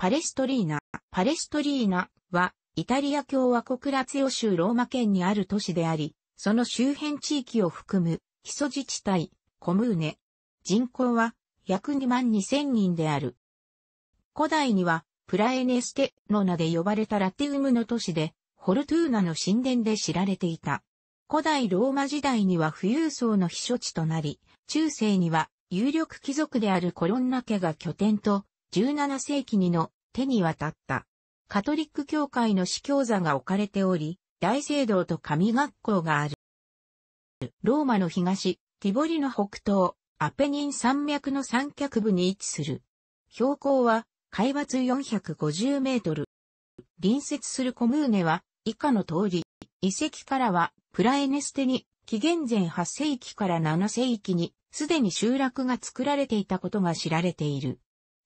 パレストリーナ。パレストリーナは、イタリア共和国ラツヨ州ローマ県にある都市であり、その周辺地域を含む、基礎自治体、コムーネ。人口は、約2万2千人である。古代には、プラエネステの名で呼ばれたラテウムの都市で、ホルトゥーナの神殿で知られていた。古代ローマ時代には富裕層の避暑地となり、中世には有力貴族であるコロンナ家が拠点と17世紀にの手に渡った。カトリック教会の司教座が置かれており、大聖堂と神学校がある。ローマの東、ティボリの北東、アペニン山脈の三脚部に位置する。標高は海抜450メートル。隣接するコムーネは以下の通り、遺跡からはプラエネステに紀元前8世紀から7世紀にすでに集落が作られていたことが知られている。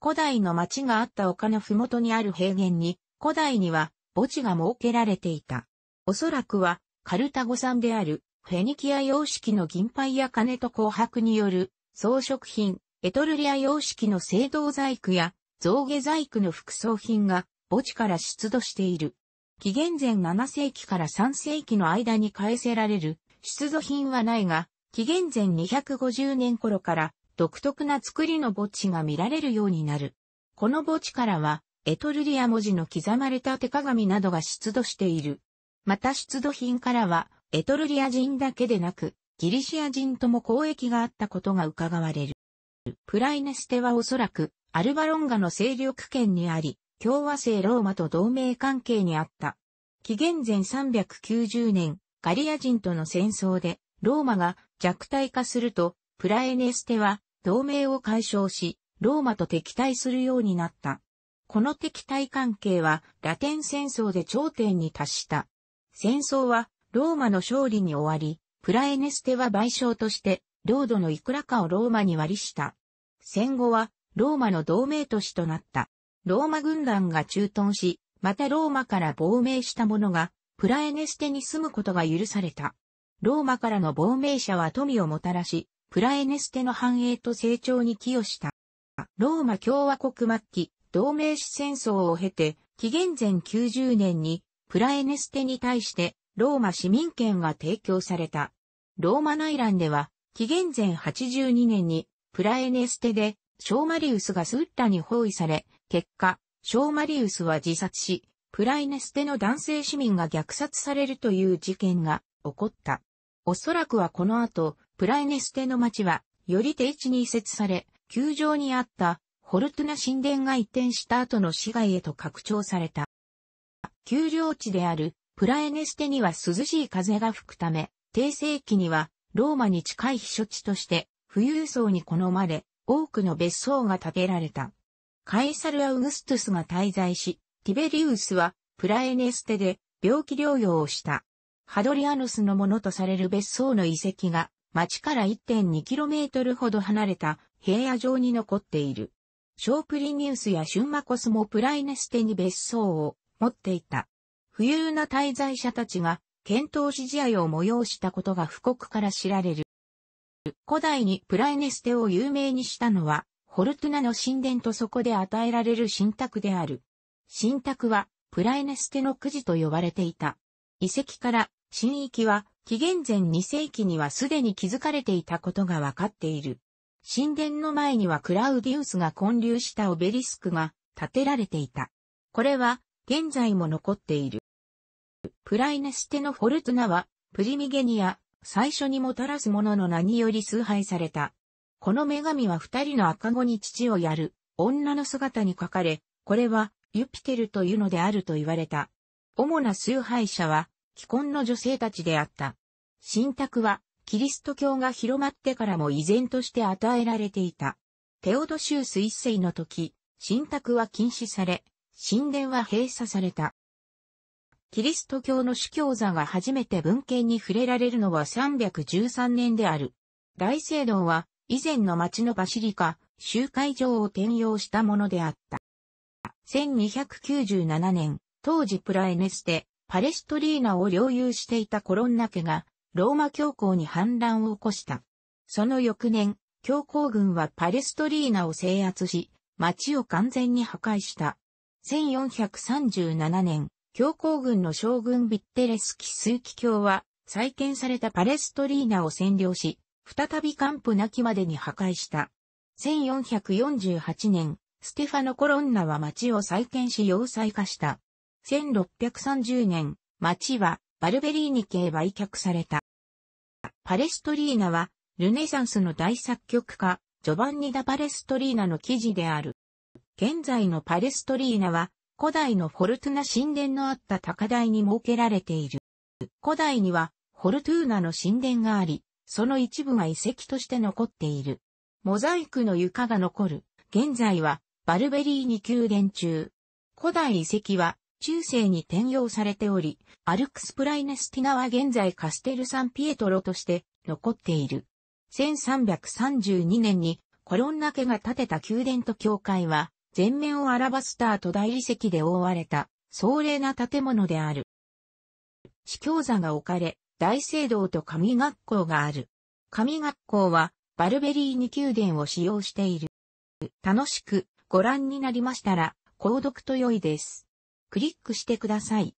古代の町があった丘の麓にある平原に、古代には墓地が設けられていた。おそらくは、カルタゴ産である、フェニキア様式の銀杯や金と紅白による装飾品、エトルリア様式の青銅細工や象牙細工の副葬品が墓地から出土している。紀元前7世紀から3世紀の間に返せられる出土品はないが、紀元前250年頃から独特な作りの墓地が見られるようになる。この墓地からは、エトルリア文字の刻まれた手鏡などが出土している。また出土品からは、エトルリア人だけでなく、ギリシア人とも交易があったことが伺われる。プライネステはおそらく、アルバロンガの勢力圏にあり、共和制ローマと同盟関係にあった。紀元前390年、ガリア人との戦争で、ローマが弱体化すると、プラエネステは同盟を解消し、ローマと敵対するようになった。この敵対関係はラテン戦争で頂点に達した。戦争はローマの勝利に終わり、プラエネステは賠償として領土のいくらかをローマに割りした。戦後はローマの同盟都市となった。ローマ軍団が駐屯し、またローマから亡命した者がプラエネステに住むことが許された。ローマからの亡命者は富をもたらし、プラエネステの繁栄と成長に寄与した。ローマ共和国末期、同盟史戦争を経て、紀元前90年に、プラエネステに対して、ローマ市民権が提供された。ローマ内乱では、紀元前82年に、プラエネステで、ショーマリウスがスッラに包囲され、結果、ショーマリウスは自殺し、プラエネステの男性市民が虐殺されるという事件が起こった。おそらくはこの後、プライネステの町は、より低地に移設され、球場にあったホルトゥナ神殿が移転した後の市街へと拡張された。丘陵地であるプラエネステには涼しい風が吹くため、低世紀にはローマに近い避暑地として富裕層に好まれ、多くの別荘が建てられた。カエサル・アウグストゥスが滞在し、ティベリウスはプラエネステで病気療養をした。ハドリアノスのものとされる別荘の遺跡が町から 1.2km ほど離れた平野上に残っている。ショープリニウスやシュンマコスもプライネステに別荘を持っていた。富裕な滞在者たちが、検討し試合を催したことが布告から知られる。古代にプライネステを有名にしたのは、ホルトゥナの神殿とそこで与えられる神託である。神託は、プライネステのくじと呼ばれていた。遺跡から、神域は、紀元前2世紀にはすでに築かれていたことがわかっている。神殿の前にはクラウディウスが建立したオベリスクが建てられていた。これは現在も残っている。プライネステのフォルトナはプリミゲニア最初にもたらす者の名により崇拝された。この女神は二人の赤子に父をやる女の姿に書かれ、これはユピテルというのであると言われた。主な崇拝者は既婚の女性たちであった。神託は、キリスト教が広まってからも依然として与えられていた。テオドシウス一世の時、神託は禁止され、神殿は閉鎖された。キリスト教の主教座が初めて文献に触れられるのは313年である。大聖堂は以前の町のバシリカ、集会場を転用したものであった。1297年、当時プラエネステ、パレストリーナを領有していたコロンナ家が、ローマ教皇に反乱を起こした。その翌年、教皇軍はパレストリーナを制圧し、町を完全に破壊した。1437年、教皇軍の将軍ビッテレスキ枢機教は、再建されたパレストリーナを占領し、再び完膚なきまでに破壊した。1448年、ステファノ・コロンナは町を再建し要塞化した。1630年、町はバルベリーニ系売却された。パレストリーナは、ルネサンスの大作曲家、ジョバンニ・ダ・パレストリーナの記事である。現在のパレストリーナは、古代のフォルトゥナ神殿のあった高台に設けられている。古代には、フォルトゥーナの神殿があり、その一部が遺跡として残っている。モザイクの床が残る。現在は、バルベリーニ宮殿中。古代遺跡は、中世に転用されており、アルクスプライネスティナは現在カステル・サン・ピエトロとして残っている。1332年にコロンナ家が建てた宮殿と教会は、全面をアラバスターと大理石で覆われた、壮麗な建物である。司教座が置かれ、大聖堂と神学校がある。神学校は、バルベリーニ宮殿を使用している。楽しくご覧になりましたら、購読と良いです。クリックしてください。